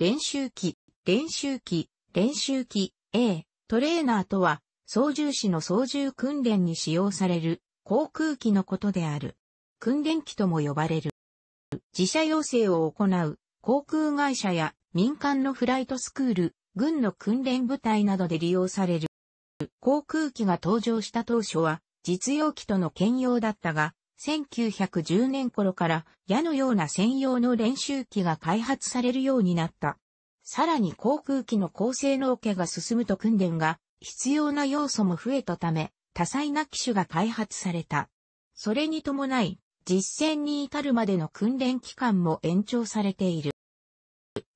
練習機、練習機、練習機 A、トレーナーとは、操縦士の操縦訓練に使用される航空機のことである。訓練機とも呼ばれる。自社要請を行う航空会社や民間のフライトスクール、軍の訓練部隊などで利用される。航空機が登場した当初は実用機との兼用だったが、1910年頃から矢のような専用の練習機が開発されるようになった。さらに航空機の高性能化が進むと訓練が必要な要素も増えたため、多彩な機種が開発された。それに伴い、実践に至るまでの訓練期間も延長されている。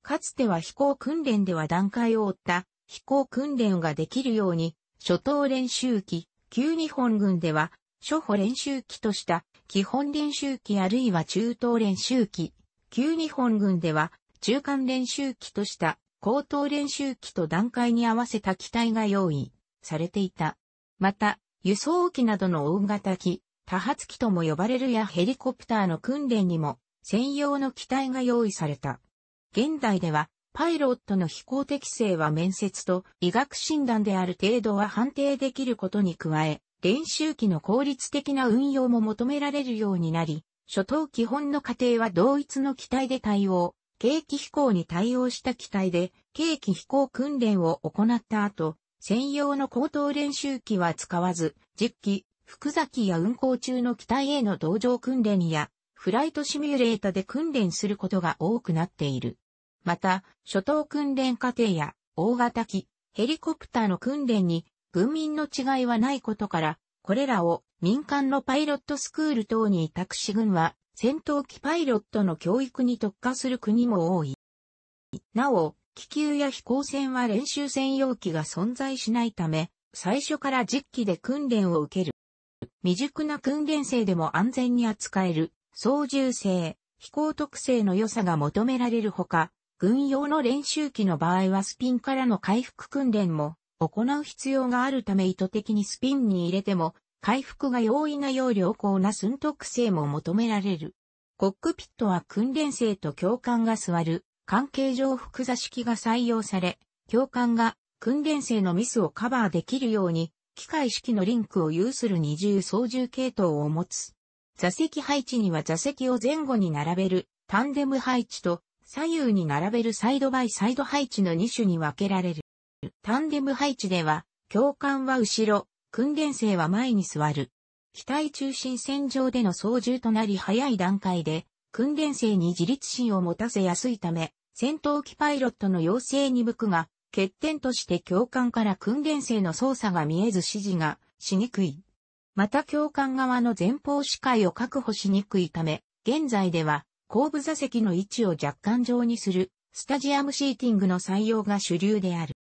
かつては飛行訓練では段階を追った飛行訓練ができるように、初等練習機、旧日本軍では、初歩練習機とした基本練習機あるいは中等練習機、旧日本軍では中間練習機とした高等練習機と段階に合わせた機体が用意されていた。また、輸送機などの大型機、多発機とも呼ばれるやヘリコプターの訓練にも専用の機体が用意された。現代ではパイロットの飛行適性は面接と医学診断である程度は判定できることに加え、練習機の効率的な運用も求められるようになり、初等基本の過程は同一の機体で対応、景気飛行に対応した機体で、景気飛行訓練を行った後、専用の高等練習機は使わず、実機、福崎や運行中の機体への同乗訓練や、フライトシミュレータで訓練することが多くなっている。また、初等訓練過程や、大型機、ヘリコプターの訓練に軍民の違いはないことから、これらを民間のパイロットスクール等に委託し軍は戦闘機パイロットの教育に特化する国も多い。なお、気球や飛行船は練習専用機が存在しないため、最初から実機で訓練を受ける。未熟な訓練生でも安全に扱える、操縦性、飛行特性の良さが求められるほか、軍用の練習機の場合はスピンからの回復訓練も行う必要があるため意図的にスピンに入れても、回復が容易なよう良好な寸特性も求められる。コックピットは訓練生と教官が座る、関係上複座式が採用され、教官が訓練生のミスをカバーできるように、機械式のリンクを有する二重操縦系統を持つ。座席配置には座席を前後に並べるタンデム配置と左右に並べるサイドバイサイド配置の2種に分けられる。タンデム配置では、教官は後ろ、訓練生は前に座る。機体中心線上での操縦となり早い段階で、訓練生に自立心を持たせやすいため、戦闘機パイロットの要請に向くが、欠点として教官から訓練生の操作が見えず指示がしにくい。また教官側の前方視界を確保しにくいため、現在では後部座席の位置を若干上にするスタジアムシーティングの採用が主流である。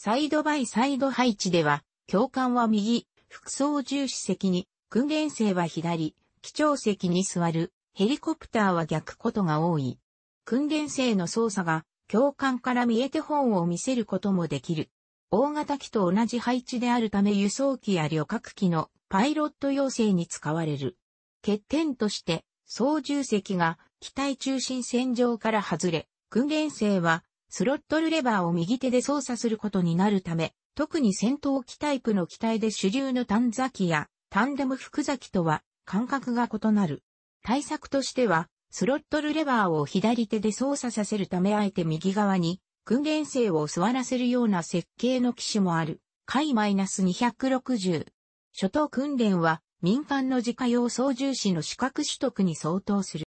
サイドバイサイド配置では、教官は右、副操縦士席に、訓練生は左、機長席に座る、ヘリコプターは逆ことが多い。訓練生の操作が、教官から見えて本を見せることもできる。大型機と同じ配置であるため輸送機や旅客機のパイロット要請に使われる。欠点として、操縦席が機体中心線上から外れ、訓練生はスロットルレバーを右手で操作することになるため、特に戦闘機タイプの機体で主流の短座機やタンデム複座機とは感覚が異なる。対策としては、スロットルレバーを左手で操作させるためあえて右側に訓練生を座らせるような設計の機種もある。海 -260。初等訓練は民間の自家用操縦士の資格取得に相当する。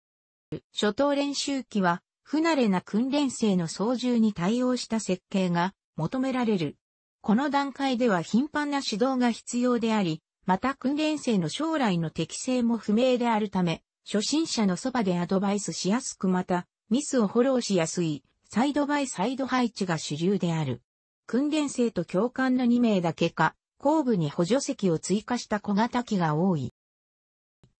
初等練習機は不慣れな訓練生の操縦に対応した設計が求められる。この段階では頻繁な指導が必要であり、また訓練生の将来の適性も不明であるため、初心者のそばでアドバイスしやすくまた、ミスをフォローしやすい、サイドバイサイド配置が主流である。訓練生と教官の2名だけか、後部に補助席を追加した小型機が多い。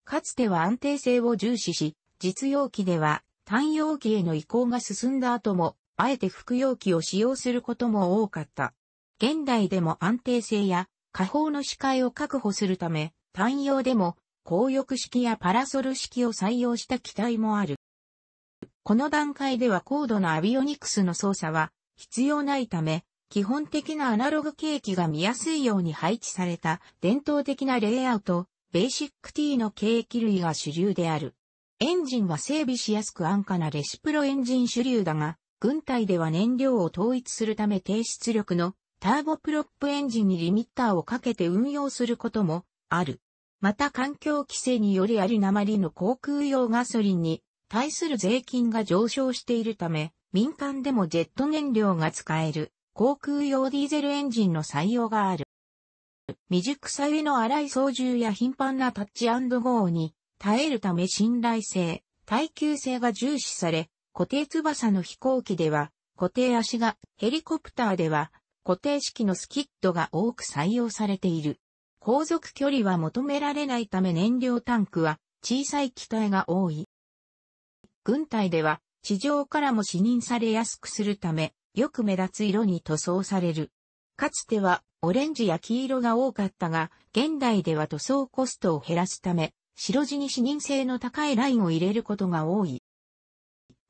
かつては安定性を重視し、実用機では単容器への移行が進んだ後も、あえて服用器を使用することも多かった。現代でも安定性や下方の視界を確保するため、単用でも、高翼式やパラソル式を採用した機体もある。この段階では高度なアビオニクスの操作は必要ないため、基本的なアナログ計器が見やすいように配置された伝統的なレイアウト、ベーシック T の計器類が主流である。エンジンは整備しやすく安価なレシプロエンジン主流だが、軍隊では燃料を統一するため低出力のターボプロップエンジンにリミッターをかけて運用することもある。また環境規制によりありなまりの航空用ガソリンに対する税金が上昇しているため、民間でもジェット燃料が使える航空用ディーゼルエンジンの採用がある。未熟さゆえの荒い操縦や頻繁なタッチゴーに耐えるため信頼性、耐久性が重視され、固定翼の飛行機では、固定足が、ヘリコプターでは、固定式のスキッドが多く採用されている。航続距離は求められないため燃料タンクは小さい機体が多い。軍隊では地上からも視認されやすくするため、よく目立つ色に塗装される。かつてはオレンジや黄色が多かったが、現代では塗装コストを減らすため、白地に視認性の高いラインを入れることが多い。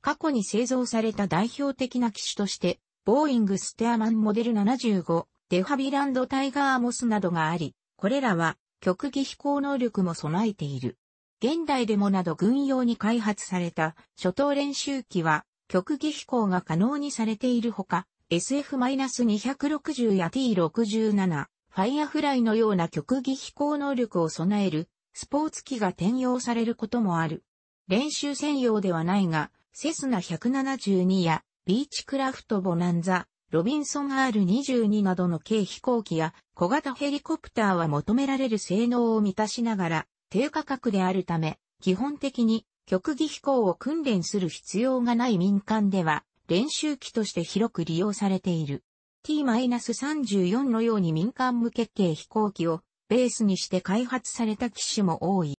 過去に製造された代表的な機種として、ボーイングステアマンモデル75、デファビランドタイガーモスなどがあり、これらは極技飛行能力も備えている。現代でもなど軍用に開発された初等練習機は極技飛行が可能にされているほか、SF-260 や T67、ファイアフライのような極技飛行能力を備えるスポーツ機が転用されることもある。練習専用ではないが、セスナ172やビーチクラフトボナンザ、ロビンソン R22 などの軽飛行機や小型ヘリコプターは求められる性能を満たしながら低価格であるため、基本的に極技飛行を訓練する必要がない民間では練習機として広く利用されている。T-34 のように民間向け軽飛行機をベースにして開発された機種も多い。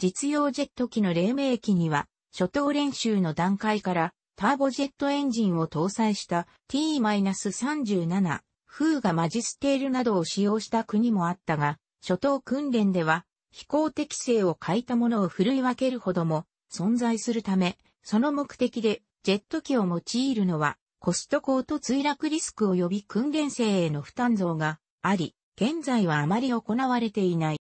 実用ジェット機の黎明期には、初等練習の段階からターボジェットエンジンを搭載した T-37、フーガマジステールなどを使用した国もあったが、初等訓練では飛行適性を欠いたものを振るい分けるほども存在するため、その目的でジェット機を用いるのはコスト高と墜落リスク及び訓練生への負担増があり、現在はあまり行われていない。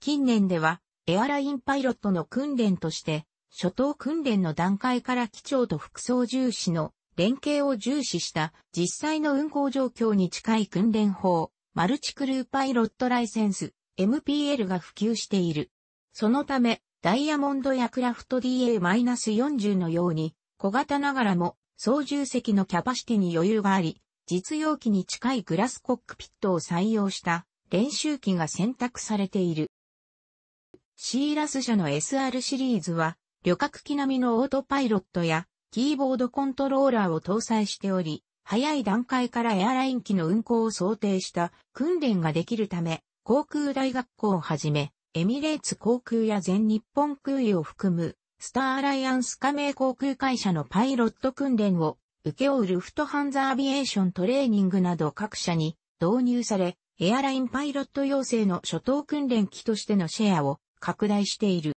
近年では、エアラインパイロットの訓練として、初等訓練の段階から機長と副操縦士の連携を重視した実際の運航状況に近い訓練法、マルチクルーパイロットライセンス、MPL が普及している。そのため、ダイヤモンドやクラフト DA-40 のように、小型ながらも操縦席のキャパシティに余裕があり、実用機に近いグラスコックピットを採用した練習機が選択されている。シーラス社の SR シリーズは、旅客機並みのオートパイロットやキーボードコントローラーを搭載しており、早い段階からエアライン機の運航を想定した訓練ができるため、航空大学校をはじめ、エミレーツ航空や全日本空輸を含む、スターアライアンス加盟航空会社のパイロット訓練を請負うルフトハンザアビエーショントレーニングなど各社に導入され、エアラインパイロット養成の初等訓練機としてのシェアを拡大している。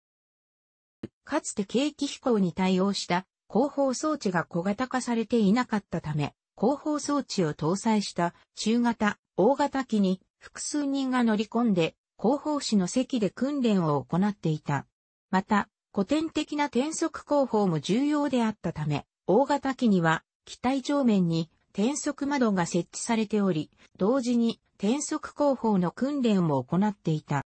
かつて景気飛行に対応した後方装置が小型化されていなかったため、後方装置を搭載した中型、大型機に複数人が乗り込んで広報士の席で訓練を行っていた。また、古典的な転速広報も重要であったため、大型機には機体上面に転速窓が設置されており、同時に転速工法の訓練も行っていた。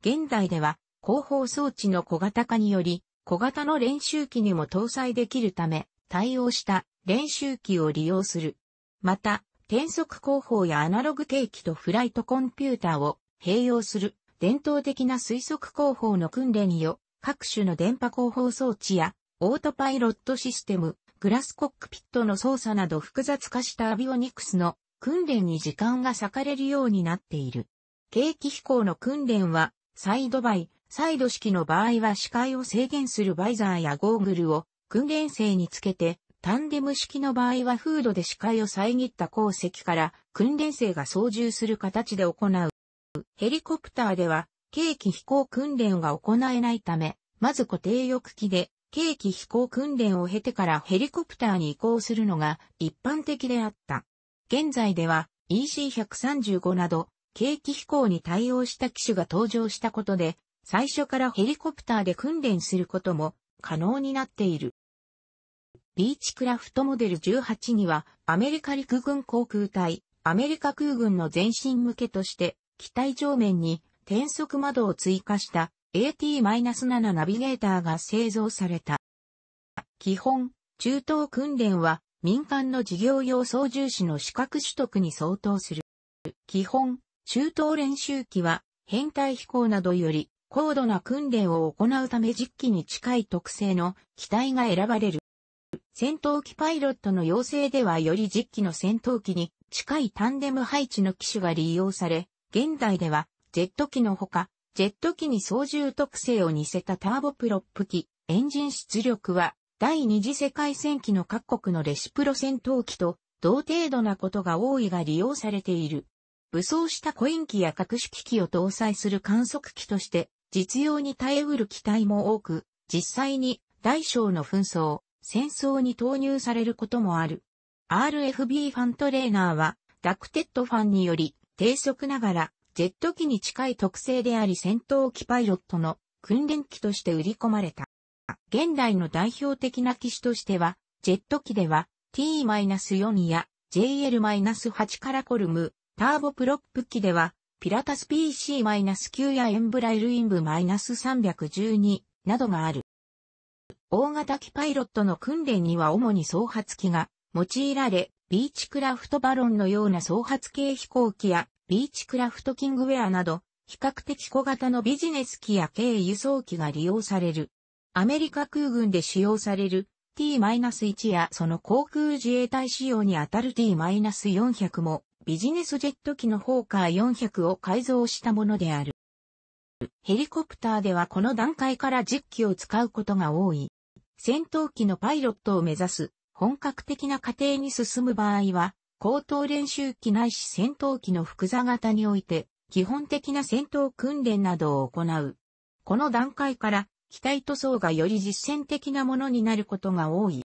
現代では広報装置の小型化により、小型の練習機にも搭載できるため、対応した練習機を利用する。また、転速工法やアナログ計器とフライトコンピューターを併用する伝統的な推測工法の訓練よ、各種の電波工法装置やオートパイロットシステム、グラスコックピットの操作など複雑化したアビオニクスの訓練に時間が割かれるようになっている。景気飛行の訓練は、サイドバイ、サイド式の場合は視界を制限するバイザーやゴーグルを訓練生につけて、タンデム式の場合はフードで視界を遮った鉱石から訓練生が操縦する形で行う。ヘリコプターでは、景気飛行訓練が行えないため、まず固定翼機で軽機飛行訓練を経てからヘリコプターに移行するのが一般的であった。現在では EC135 など、軽機飛行に対応した機種が登場したことで、最初からヘリコプターで訓練することも可能になっている。ビーチクラフトモデル18には、アメリカ陸軍航空隊、アメリカ空軍の前進向けとして、機体上面に転速窓を追加した AT-7 ナビゲーターが製造された。基本、中等訓練は民間の事業用操縦士の資格取得に相当する。基本、中等練習機は編隊飛行などより高度な訓練を行うため実機に近い特性の機体が選ばれる。戦闘機パイロットの要請ではより実機の戦闘機に近いタンデム配置の機種が利用され、現代ではジェット機のほかジェット機に操縦特性を似せたターボプロップ機、エンジン出力は、第二次世界戦機の各国のレシプロ戦闘機と同程度なことが多いが利用されている。武装したコイン機や各種機器を搭載する観測機として、実用に耐えうる機体も多く、実際に大小の紛争、戦争に投入されることもある。RFB ファントレーナーは、ダクテッドファンにより、低速ながらジェット機に近い特性であり戦闘機パイロットの訓練機として売り込まれた。現代の代表的な機種としては、ジェット機では T-4 や JL-8 カラコルム、ターボプロップ機では、ピラタス PC-9 やエンブライルインブ -312 などがある。大型機パイロットの訓練には主に総発機が用いられ、ビーチクラフトバロンのような総発系飛行機やビーチクラフトキングウェアなど、比較的小型のビジネス機や軽輸送機が利用される。アメリカ空軍で使用される T-1 やその航空自衛隊仕様にあたる T-400 もビジネスジェット機のホーカー400を改造したものである。ヘリコプターではこの段階から10機を使うことが多い。戦闘機のパイロットを目指す本格的な過程に進む場合は高等練習機ないし戦闘機の複座型において、基本的な戦闘訓練などを行う。この段階から、機体塗装がより実践的なものになることが多い。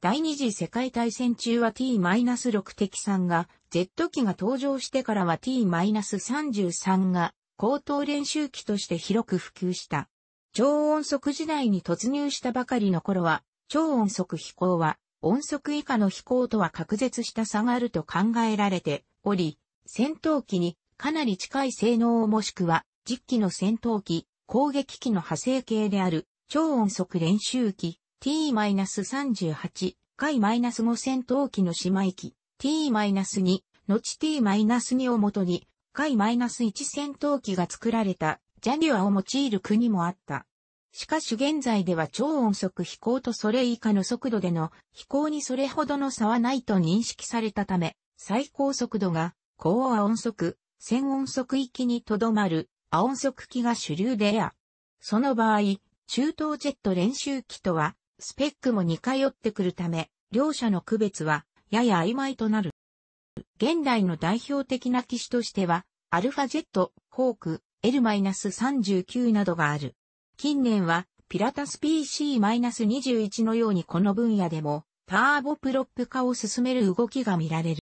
第二次世界大戦中は T-6 敵3が、Z 機が登場してからは T-33 が、高等練習機として広く普及した。超音速時代に突入したばかりの頃は、超音速飛行は音速以下の飛行とは隔絶した差があると考えられており、戦闘機にかなり近い性能もしくは、実機の戦闘機、攻撃機の派生形である、超音速練習機、T-38、回 -5 戦闘機の姉妹機、T-2、後 T-2 をもとに、回 -1 戦闘機が作られた、ジャニュアを用いる国もあった。しかし現在では超音速飛行とそれ以下の速度での飛行にそれほどの差はないと認識されたため、最高速度が高亜音速、線音速域にとどまる亜音速機が主流でや。その場合、中東ジェット練習機とはスペックも似通ってくるため、両者の区別はやや曖昧となる。現代の代表的な機種としては、アルファジェット、ホーク、L-39 などがある。近年は、ピラタス PC-21 のようにこの分野でも、ターボプロップ化を進める動きが見られる。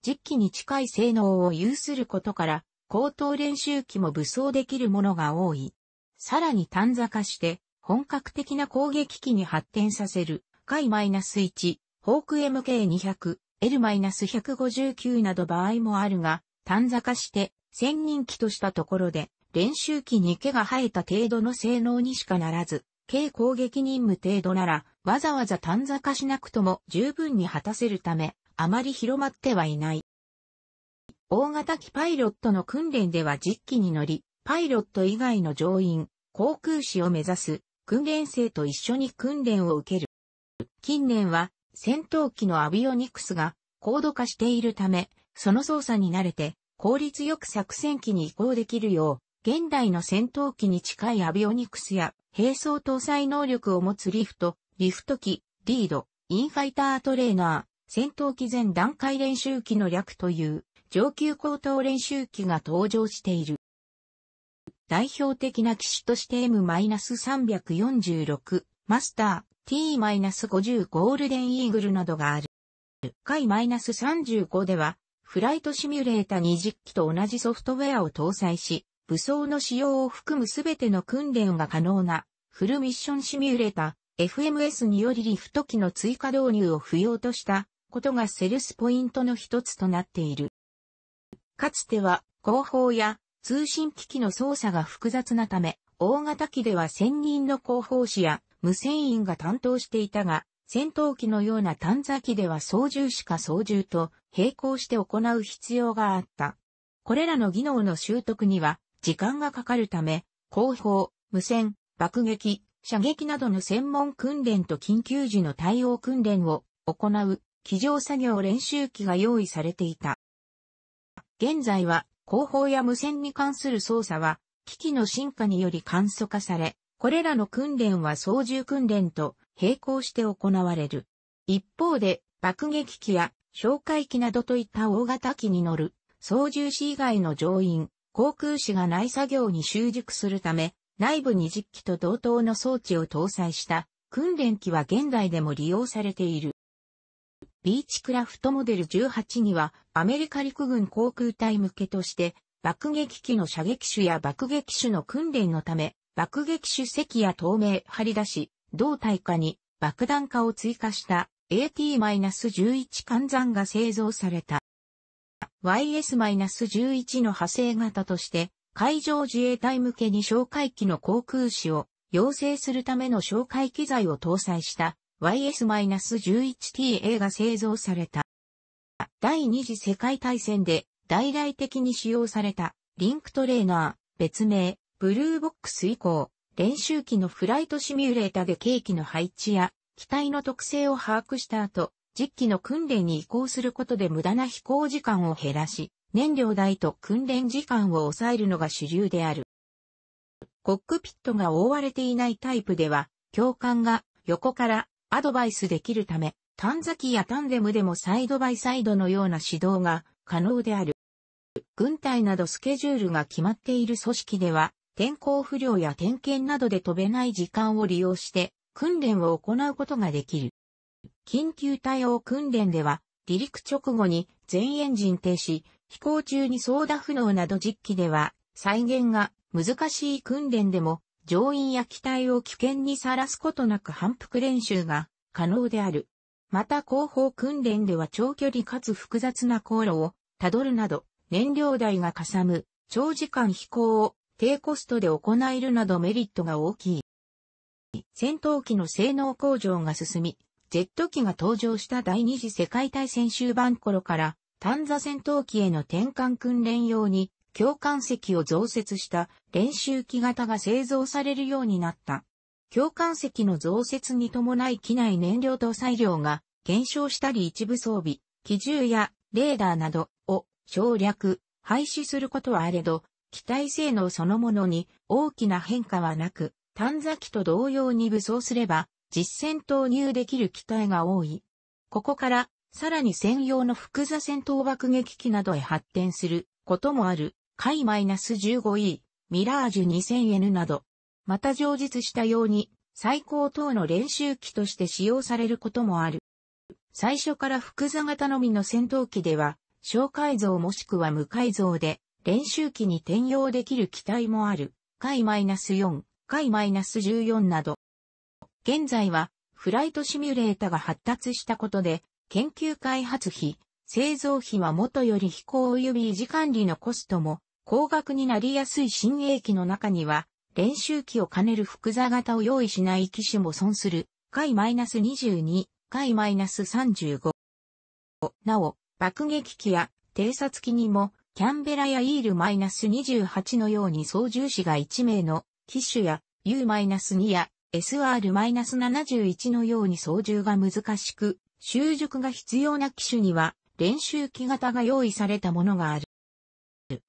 実機に近い性能を有することから、高等練習機も武装できるものが多い。さらに短座化して、本格的な攻撃機に発展させる、K-1、ホーク MK200、L-159 など場合もあるが、短座化して、千人機としたところで、練習機に毛が生えた程度の性能にしかならず、軽攻撃任務程度なら、わざわざ短座化しなくとも十分に果たせるため、あまり広まってはいない。大型機パイロットの訓練では実機に乗り、パイロット以外の乗員、航空士を目指す、訓練生と一緒に訓練を受ける。近年は、戦闘機のアビオニクスが高度化しているため、その操作に慣れて、効率よく作戦機に移行できるよう、現代の戦闘機に近いアビオニクスや、並走搭載能力を持つリフト、リフト機、リード、インファイタートレーナー、戦闘機全段階練習機の略という上級高等練習機が登場している。代表的な機種として M-346、マスター、T-50 ゴールデンイーグルなどがある。回 -35 では、フライトシミュレータ20機と同じソフトウェアを搭載し、武装の使用を含むすべての訓練が可能な、フルミッションシミュレータ、FMS によりリフト機の追加導入を不要としたことがセルスポイントの一つとなっている。かつては後方や通信機器の操作が複雑なため、大型機では専任の広報士や無線員が担当していたが、戦闘機のような探査機では操縦士か操縦と並行して行う必要があった。これらの技能の習得には時間がかかるため、後方、無線、爆撃、射撃などの専門訓練と緊急時の対応訓練を行う機上作業練習機が用意されていた。現在は後方や無線に関する操作は機器の進化により簡素化され、これらの訓練は操縦訓練と並行して行われる。一方で爆撃機や哨戒機などといった大型機に乗る操縦士以外の乗員、航空士が内作業に習熟するため、内部に実機と同等の装置を搭載した訓練機は現代でも利用されている。ビーチクラフトモデル18にはアメリカ陸軍航空隊向けとして爆撃機の射撃手や爆撃手の訓練のため爆撃手席や透明張り出し胴体化に爆弾化を追加した AT-11 換算が製造された。YS-11 の派生型として、海上自衛隊向けに哨戒機の航空士を養成するための哨戒機材を搭載した YS-11TA が製造された。第二次世界大戦で大々的に使用されたリンクトレーナー、別名、ブルーボックス以降、練習機のフライトシミュレータで計器の配置や機体の特性を把握した後、実機の訓練に移行することで無駄な飛行時間を減らし、燃料代と訓練時間を抑えるのが主流である。コックピットが覆われていないタイプでは、教官が横からアドバイスできるため、短崎やタンデムでもサイドバイサイドのような指導が可能である。軍隊などスケジュールが決まっている組織では、天候不良や点検などで飛べない時間を利用して、訓練を行うことができる。緊急対応訓練では、離陸直後に全エンジン停止、飛行中に操舵不能など実機では、再現が難しい訓練でも、乗員や機体を危険にさらすことなく反復練習が可能である。また後方訓練では長距離かつ複雑な航路をたどるなど、燃料代がかさむ、長時間飛行を低コストで行えるなどメリットが大きい。戦闘機の性能向上が進み、ジェット機が登場した第二次世界大戦終盤頃から単座戦闘機への転換訓練用に共感席を増設した練習機型が製造されるようになった。共感席の増設に伴い機内燃料搭載量が減少したり一部装備、機銃やレーダーなどを省略、廃止することはあれど、機体性能そのものに大きな変化はなく、探査機と同様に武装すれば実戦投入できる機体が多い。ここから、さらに専用の複座戦闘爆撃機などへ発展することもある、海 -15E、ミラージュ 2000N など、また上述したように、最高等の練習機として使用されることもある。最初から複座型のみの戦闘機では、小改造もしくは無改造で、練習機に転用できる機体もある、海 -4、海 -14 など、現在は、フライトシミュレータが発達したことで、研究開発費、製造費は元より飛行及び維持管理のコストも高額になりやすい新鋭機の中には、練習機を兼ねる複座型を用意しない機種も損する、回 -22、回 -35。なお、爆撃機や偵察機にも、キャンベラやイール -28 のように操縦士が1名の機種や U-2 や SR-71 のように操縦が難しく、習熟が必要な機種には練習機型が用意されたものがある。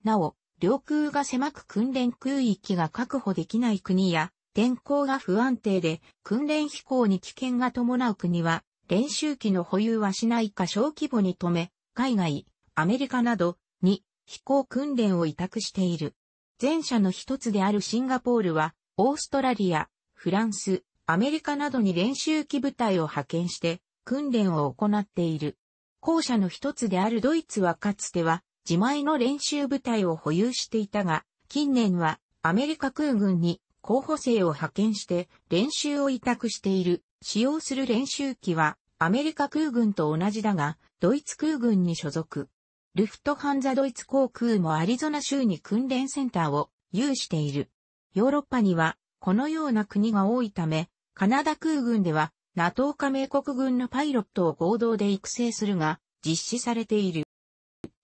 なお、領空が狭く訓練空域が確保できない国や、天候が不安定で訓練飛行に危険が伴う国は、練習機の保有はしないか小規模に止め、海外、アメリカなどに飛行訓練を委託している。前者の一つであるシンガポールは、オーストラリア、フランス、アメリカなどに練習機部隊を派遣して訓練を行っている。校舎の一つであるドイツはかつては自前の練習部隊を保有していたが、近年はアメリカ空軍に候補生を派遣して練習を委託している。使用する練習機はアメリカ空軍と同じだが、ドイツ空軍に所属。ルフトハンザドイツ航空もアリゾナ州に訓練センターを有している。ヨーロッパにはこのような国が多いため、カナダ空軍では NATO 加盟国軍のパイロットを合同で育成するが実施されている。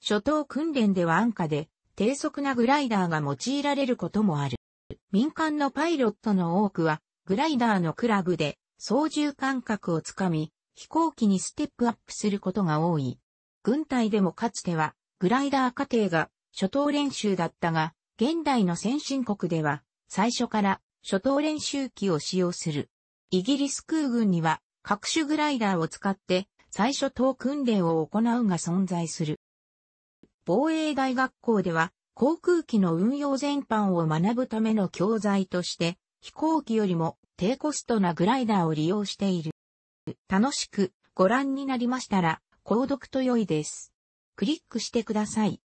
初等訓練では安価で低速なグライダーが用いられることもある。民間のパイロットの多くはグライダーのクラブで操縦感覚をつかみ飛行機にステップアップすることが多い。軍隊でもかつてはグライダー過程が初等練習だったが現代の先進国では最初から初等練習機を使用する。イギリス空軍には各種グライダーを使って最初等訓練を行うが存在する。防衛大学校では航空機の運用全般を学ぶための教材として飛行機よりも低コストなグライダーを利用している。楽しくご覧になりましたら購読と良いです。クリックしてください。